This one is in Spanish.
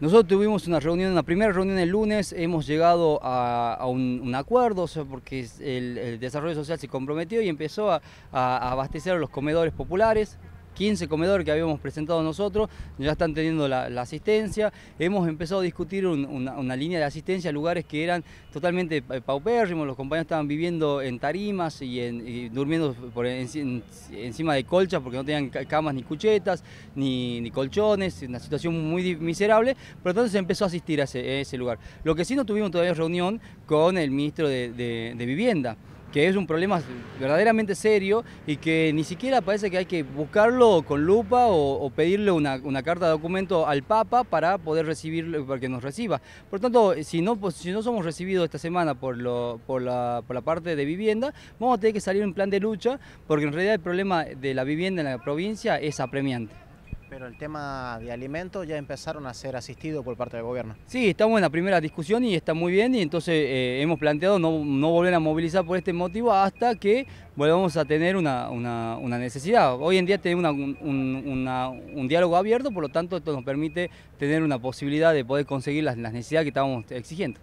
Nosotros tuvimos una reunión, una primera reunión el lunes, hemos llegado a, un, acuerdo, porque el, desarrollo social se comprometió y empezó a, a abastecer a los comedores populares, 15 comedores que habíamos presentado nosotros, ya están teniendo la, asistencia. Hemos empezado a discutir una, línea de asistencia a lugares que eran totalmente eh, paupérrimos, los compañeros estaban viviendo en tarimas y, durmiendo encima de colchas porque no tenían camas ni cuchetas, ni, colchones, una situación muy miserable, pero entonces empezó a asistir a ese, lugar. Lo que sí no tuvimos todavía reunión con el ministro de Vivienda que es un problema verdaderamente serio y que ni siquiera parece que hay que buscarlo con lupa o, pedirle una, carta de documento al Papa para poder recibirlo para que nos reciba. Por tanto, si no, pues, si no somos recibidos esta semana por, lo, por, la, por la parte de vivienda, vamos a tener que salir en plan de lucha porque en realidad el problema de la vivienda en la provincia es apremiante. Pero el tema de alimentos ya empezaron a ser asistidos por parte del gobierno. Sí, estamos en la primera discusión y está muy bien y entonces eh, hemos planteado no, volver a movilizar por este motivo hasta que volvamos a tener una, necesidad. Hoy en día tenemos un, diálogo abierto, por lo tanto esto nos permite tener una posibilidad de poder conseguir las, las necesidades que estábamos exigiendo.